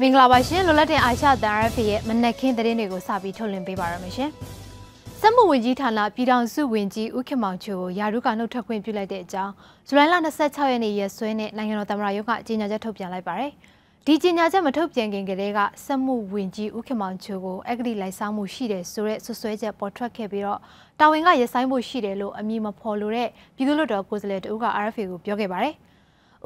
မင်္ဂလာပါရှင်လွတ်လပ်တဲ့အာရှတန် RFA ရဲ့မနက်ခင်းသတင်းတွေကိုစပြီးထုတ်လွှင့်ပေးပါရမရှင်။စက်မှုဝင်ကြီးဌာနပြည်ထောင်စုဝင်ကြီးဦးခင်မောင်ချိုကိုယာရုကနှုတ်ထွက်ခွင့်ပြုလိုက်တဲ့အကြောင်းဇူလိုင်လ26ရက်နေ့ရက်စွဲနဲ့နိုင်ငံတော်သမ္မတရုံးကကြေညာချက်ထုတ်ပြန်လိုက်ပါတယ်။ဒီကြေညာချက်မထုတ်ပြန်ခင်ကတည်းကစက်မှုဝင်ကြီးဦးခင်မောင်ချိုကိုအဂတိလိုက်စားမှုရှိတယ်ဆိုတဲ့ဆွဆွဲချက်ပေါ်ထွက်ခဲ့ပြီးတော့တာဝန်ကရဆိုင်ဖို့ရှိတယ်လို့အမည်မဖော်လို့တဲ့ပြည်သူ့လွှတ်တော်ကိုယ်စားလှယ်တဦးက RFA ကိုပြောခဲ့ပါတယ်။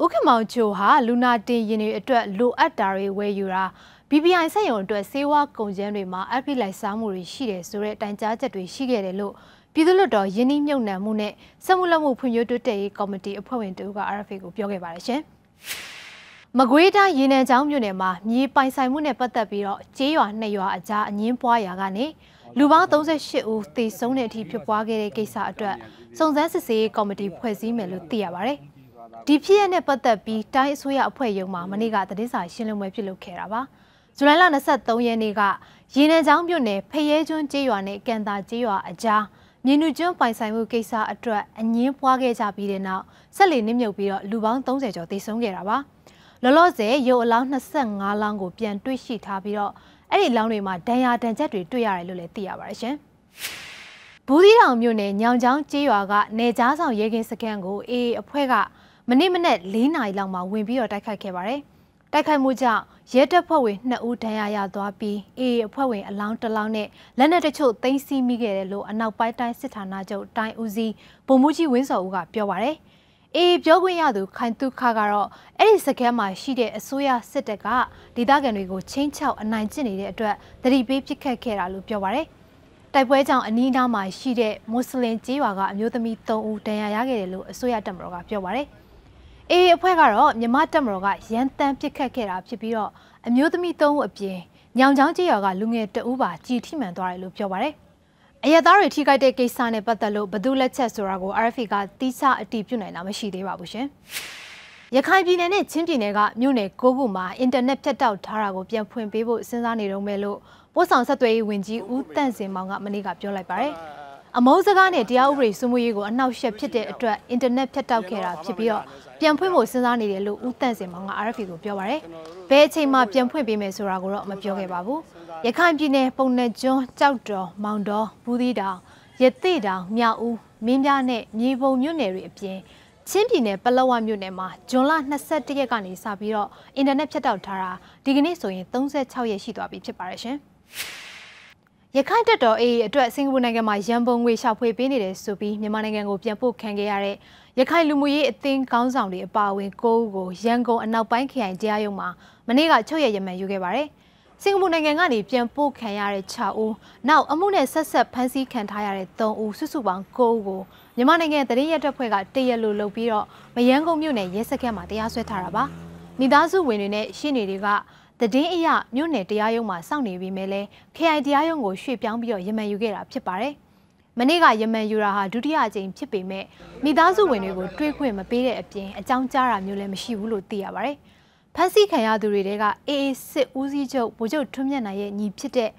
ဥက္ကမောင်ချိုဟာလူနာတင်ရင်တွေအတွက်လိုအပ်တာတွေဝယ်ယူတာ BBI စက်ရုံအတွက်စေဝါကုန်ကျန်းတွေမှာအပိလိုက်စားမှုတွေရှိတယ်ဆိုတဲ့တိုင်ကြားချက်တွေရှိခဲ့တယ်လို့ပြည်သူ့လွတ်တော်ယင်းနှိမ့်ညွန့်နှံမှုနဲ့စက်မှုလက်မှုဖွံ့ဖြိုးတိုးတက်ရေးကော်မတီအဖွဲ့ဝင်တူက RFA ကိုပြောခဲ့ပါတယ်ရှင်။မကွေးတိုင်းရေနံချောင်းမြို့နယ်မှာမြေပိုင်ဆိုင်မှုနဲ့ပတ်သက်ပြီးတော့ကျေးရွာနှစ်ရွာအကြားအငင်းပွားရာကနေလူပေါင်း38ဦးသေဆုံးတဲ့အထိဖြစ်ပွားခဲ့တဲ့ကိစ္စအတွက်စုံစမ်းစစ်ဆေးရေးကော်မတီဖွဲ့စည်းမယ်လို့သိရပါတယ်။ဒီဖြစ်ရပ်နဲ့ပတ်သက်ပြီးတိုင်းအစိုးရအဖွဲ့ရုံးမှာမနေ့ကသတင်းစာရှင်းလင်းပွဲပြုလုပ်ခဲ့တာပါဇူလိုင်လ23ရက်နေ့ကရေနံချောင်းမြို့နယ်ဖရဲကျွန်းကျေးရွာနဲ့ကန်တာကျေးရွာအကြားမြင်းနုကျွန်းပိုင်ဆိုင်မှုကိစ္စအတွက်အငင်းပွားခဲ့ကြပြီးတဲ့နောက်ဆက်လီနစ်မြုပ်ပြီးတော့လူပေါင်း30ကျော်သေဆုံးခဲ့တာပါလောလောဆယ်ရုပ်အလောင်း25လောင်းကိုပြန်တွေ့ရှိထားပြီးတော့အဲ့ဒီလောင်းတွေမှာဒဏ်ရာဒဏ်ချက်တွေတွေ့ရတယ်လို့လည်းသိရပါတယ်ရှင်ဘူးသီးတောင်မြို့နယ်ညောင်ချောင်းကျေးရွာကနေကြားဆောင်ရဲကင်းစခန်းကိုအေအေအဖွဲ့ကမနေ့မနက်၄နာရီလောက်မှာဝင်ပြီးတော့တိုက်ခိုက်ခဲ့ပါတယ်။တိုက်ခိုက်မှုကြောင့်ရဲတပ်ဖွဲ့ဝင်2ဦးဒဏ်ရာရသွားပြီး AA အဖွဲ့ဝင်အလောင်းတစ်လောင်းနဲ့လက်နက်တချို့သိမ်းဆည်းမိခဲ့တယ်လို့အနောက်ပိုင်းတိုင်းစစ်ဌာနချုပ်တိုင်းဦးစီးဗိုလ်မှူးကြီးဝင်းစော်ဦးကပြောပါရယ်။ AA ပြောခွင့်ရသူခိုင်တုခါကတော့အဲ့ဒီစကဲမှာရှိတဲ့အစိုးရစစ်တပ်ကဒေသခံတွေကိုချင်းချောက်အနိုင်ကျင့်နေတဲ့အတွက်သတိပေးပစ်ခတ်ခဲ့တာလို့ပြောပါရယ်။တိုက်ပွဲကြောင့်အနီးအနားမှာရှိတဲ့မွတ်စလင်ကျေးရွာကအမျိုးသမီး3ဦးဒဏ်ရာရခဲ့တယ်လို့အစိုးရတပ်မတော်ကပြောပါရယ်။ AA အဖွဲ့ကတော့မြမတက်မတော်ကရန်တမ်းပစ်ခတ်ခဲ့တာဖြစ်ပြီးတော့အမျိုးသမီး၃ဦးအပြင်ညောင်ချောင်းကြီးရွာကလူငယ်တဦးပါကြည်ထိမှန်သွားတယ်လို့ပြောပါရယ်။အရသားတွေထိခိုက်တဲ့ကိစ္စနဲ့ပတ်သက်လို့ဘသူလက်ချက်ဆိုတာကို RFA ကတိကျအတည်ပြုနိုင်တာမရှိသေးပါဘူးရှင်။ရခိုင်ပြည်နယ်နဲ့ချင်းပြည်နယ်ကမြို့နယ်၉ခုမှာအင်တာနက်ဖြတ်တောက်ထားတာကိုပြန်ဖွင့်ပေးဖို့စဉ်းစားနေတုံးပဲလို့ပို့ဆောင်ဆက်သွယ်ရေးဝန်ကြီးဦးတန့်စင်မောင်ကမနေ့ကပြောလိုက်ပါရယ်။အမုန်းစကားနဲ့တရားဥပဒေစိုးမိုးရေးကိုအနှောက်အယှက်ဖြစ်တဲ့အတွက်အင်တာနက်ဖြတ်တောက်ခဲ့တာဖြစ်ပြီးတော့ပြန်ဖွင့်ဖို့စဉ်းစားနေတယ်လို့ဦးတန့်စင်မောင်က RFA ကိုပြောပါရယ်။ဘယ်အချိန်မှပြန်ဖွင့်ပေးမယ်ဆိုတာကိုတော့မပြောခဲ့ပါဘူး။ရခိုင်ပြည်နယ်ပုံနယ်ကျွန်းကြောက်တော်မောင်တော်ဘူးသီးတောင်ရသေတောင်မြောက်ဦးမင်းပြားနဲ့မြေပုံမြို့နယ်တွေအပြင်ချင်းပြည်နယ်ပလောဝမြို့နယ်မှာဂျွန်လ22ရက်ကနေစပြီးတော့အင်တာနက်ဖြတ်တောက်ထားတာဒီကနေ့ဆိုရင်36ရက်ရှိသွားပြီဖြစ်ပါရယ်ရှင်။ရခိုင်တပ်တော် AA အတွက်စင်ကာပူနိုင်ငံမှာရန်ပုံငွေရှာဖွေပေးနေတယ်ဆိုပြီးမြန်မာနိုင်ငံကိုပြန်ပို့ခံခဲ့ရတဲ့ရခိုင်လူမှုရေးအသင်းခေါင်းဆောင်တွေအပါအဝင်ကိုဦးကိုရန်ကုန်အနောက်ပိုင်းခရိုင်တရားရုံးမှာမနေ့ကချုပ်ရရမှန်ယူခဲ့ပါတယ်။စင်ကာပူနိုင်ငံကနေပြန်ပို့ခံရတဲ့6ဦး၊နောက်အမှုနဲ့ဆက်ဆက်ဖမ်းဆီးခံထားရတဲ့3ဦးစုစုပေါင်း9ဦးကိုမြန်မာနိုင်ငံတရင်ရက်တပ်ဖွဲ့ကတရက်လိုလုပ်ပြီးတော့မရန်ကုန်မြို့နယ်ရဲစခန်းမှာတရားစွဲထားတာပါ။မိသားစုဝင်တွေနဲ့ရှင်းနေတွေကသတင်းအရမြို့နယ်တရားရုံးမှာစောင့်နေပြီးမဲ့လဲ KI တရားရုံးကိုရွှေ့ပြောင်းပြီးတော့ယမန်ယူခဲ့တာဖြစ်ပါတယ်။မနေ့ကယမန်ယူတာဟာဒုတိယအကြိမ်ဖြစ်ပေမဲ့မိသားစုဝင်တွေကိုတွေးခွင့်မပေးတဲ့အပြင်အကြောင်းကြားတာမျိုးလည်းမရှိဘူးလို့သိရပါတယ်။ဖမ်းဆီးခံရသူတွေတဲက AA စစ်ဦးစီးချုပ်ဗိုလ်ချုပ်ထွန်းမြတ်နိုင်ရဲ့ညီဖြစ်တဲ့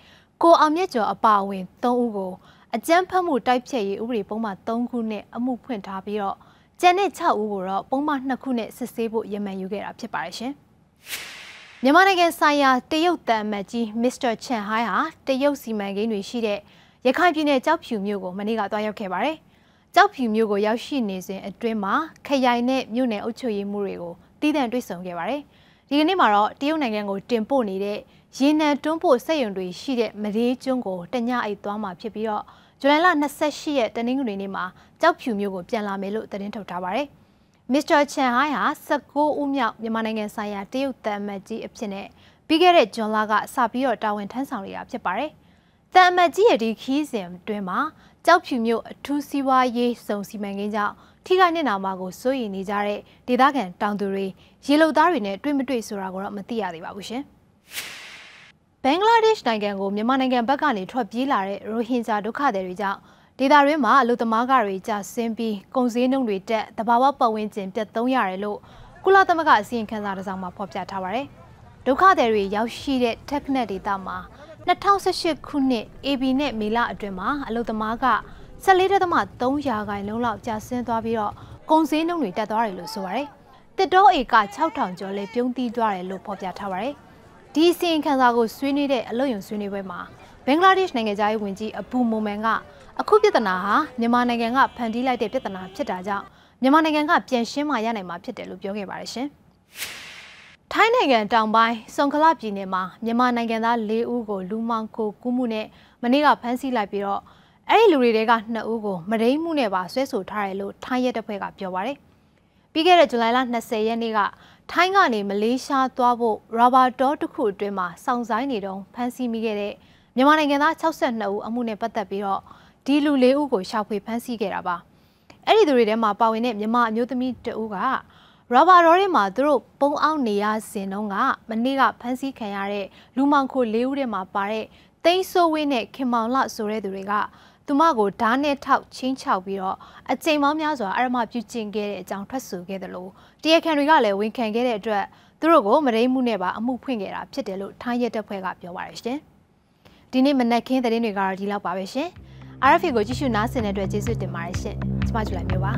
ကိုအောင်မြတ်ကျော်အပါအဝင်၃ဦးကိုအကြမ်းဖက်မှုတိုက်ဖြတ်ရေးဥပဒေပုံမှန်3ခုနဲ့အမှုဖွင့်ထားပြီးတော့ကျန်တဲ့6ဦးကိုတော့ပုံမှန်2ခုနဲ့စစ်ဆေးဖို့ရမန်ယူခဲ့တာဖြစ်ပါတယ်ရှင်။မြန်မာနိုင်ငံဆိုင်ရာတရုတ်တန်မတ်ကြီးမစ္စတာချန်ဟိုင်းဟာတရုတ်စီမံကိန်းတွေရှိတဲ့ရခိုင်ပြည်နယ်ကြောက်ဖြူမြို့ကိုမနေ့ကသွားရောက်ခဲ့ပါတယ်။ကြောက်ဖြူမြို့ကိုရောက်ရှိနေစဉ်အတွင်းမှာခရိုင်နဲ့မြို့နယ်အုပ်ချုပ်ရေးမှုတွေကိုတည်တံ့တွေ့ဆုံခဲ့ပါတယ်။ဒီကနေ့မှာတော့တရုတ်နိုင်ငံကိုတင်ပို့နေတဲ့ရေနံတွန်းပို့စက်ရုံတွေရှိတဲ့မဒေးကျွန်းကိုတညအိတ်သွားမှာဖြစ်ပြီးတော့ဇွန်လ28ရက်တနင်္ဂနွေနေ့မှာကြောက်ဖြူမြို့ကိုပြန်လာမယ်လို့သတင်းထုတ်ထားပါတယ်။မစ္စတာချန်ဟိုင်းဟာ19ဦးမြောက်မြန်မာနိုင်ငံဆိုင်ရာတရုတ်တန်မတ်ကြီးအဖြစ်နဲ့ပြီးခဲ့တဲ့ဇွန်လကစပြီးတော့တာဝန်ထမ်းဆောင်နေတာဖြစ်ပါတယ်။တန်မတ်ကြီးရဲ့ဒီခီးစဉ်တွင်မှာကြောက်ဖြူမြို့အထူးစီးပွားရေးစုံစီမံကိန်းကြောင့်ထိခိုက်နေနာမှာကိုစိုးရိမ်နေကြတဲ့ဒေသခံတောင်သူတွေရေလုံသားတွေနဲ့တွေ့မတွေ့ဆိုတာကိုတော့မသိရသေးပါဘူးရှင်။ဘင်္ဂလားဒေ့ရှ်နိုင်ငံကိုမြန်မာနိုင်ငံဘက်ကနေထွက်ပြေးလာတဲ့ရိုဟင်ဂျာဒုက္ခသည်တွေကြောင့်ဒေတာရင်းမှာအလုပ်သမားကတွေကြဆင်းပြီးကုန်စည်နှုန်းတွေတက်တဘာဝပတ်ဝန်းကျင်ပြတ်သုံးရတယ်လို့ကုလသမဂ္ဂအစည်းအခံစာတစ်စောင်မှာဖော်ပြထားပါတယ်။ဒုက္ခသည်တွေရောက်ရှိတဲ့ Technet ဒေတာမှာ2018ခုနှစ် AB နဲ့မေလအတွင်းမှာအလုပ်သမားက14.3ရာခိုင်နှုန်းလောက်ကျဆင်းသွားပြီးတော့ကုန်စည်နှုန်းတွေတက်သွားတယ်လို့ဆိုပါတယ်။တစ်တော့အေက6000ကျော်လဲပြုံးတီးသွားတယ်လို့ဖော်ပြထားပါတယ်။ဒီအစီရင်ခံစာကိုဆွေးနွေးတဲ့အလို့ယုံဆွေးနွေးပွဲမှာင်္ဂလားဒေ့ရှ်နိုင်ငံသားရေးဝန်ကြီးအဘူမိုမန်ကအခုပြဿနာဟာမြန်မာနိုင်ငံကဖန်တီးလိုက်တဲ့ပြဿနာဖြစ်တာကြောင့်မြန်မာနိုင်ငံကပြန်ရှင်းမှရနိုင်မှာဖြစ်တယ်လို့ပြောခဲ့ပါတယ်ရှင်။ထိုင်းနိုင်ငံတောင်ပိုင်းစုံခလာပြည်နယ်မှာမြန်မာနိုင်ငံသား၄ဦးကိုလူမောင်ခိုကူးမှုနဲ့မနေ့ကဖမ်းဆီးလိုက်ပြီးတော့အဲ့ဒီလူတွေက2ဦးကိုမဒိမှုနဲ့ပါဆွဲဆိုထားတယ်လို့ထိုင်းရဲတပ်ဖွဲ့ကပြောပါတယ်။ပြီးခဲ့တဲ့ဇူလိုင်လ20ရက်နေ့ကထိုင်းကနေမလေးရှားသွားဖို့ရာဘာတောတစ်ခုအတွင်းမှာစောင့်ဆိုင်နေတုန်းဖမ်းဆီးမိခဲ့တဲ့မြန်မာနိုင်ငံသား62ဦးအမှုနဲ့ပတ်သက်ပြီးတော့ဒီလူ၄ဦးကိုရှာဖွေဖမ်းဆီးခဲ့တာပါအဲ့ဒီသူတွေထဲမှာပါဝင်တဲ့မြန်မာအမျိုးသမီးတဦးကရာဘာရော်တွေမှာသူတို့ပုံအောင်နေရစဉ်တုန်းကမနေ့ကဖမ်းဆီးခံရတဲ့လူမောင်ခို၄ဦးထဲမှာပါတဲ့တိန်းဆိုးဝင်းနဲ့ခင်မောင်လဆိုတဲ့သူတွေကသူမကိုဓာတ်နဲ့ထောက်ချင်းချောက်ပြီးတော့အကြိမ်ပေါင်းများစွာအရမပြုကျင့်ခဲ့တဲ့အကြောင်းထွက်ဆိုခဲ့တယ်လို့တရားခံတွေကလည်းဝန်ခံခဲ့တဲ့အတွက်သူတို့ကိုမရိမှုနဲ့ပါအမှုဖွင့်ခဲ့တာဖြစ်တယ်လို့ထိုင်းရဲတပ်ဖွဲ့ကပြောပါရရှင်။ဒီနေ့မနက်ခင်းသတင်းတွေကတော့ဒီလောက်ပါပဲရှင် RFA ကိုကြည့်ရှုနားဆင်တဲ့အတွက်ကျေးဇူးတင်ပါတယ်ရှင်ကျွန်မကြူလိုက်မျိုးပါ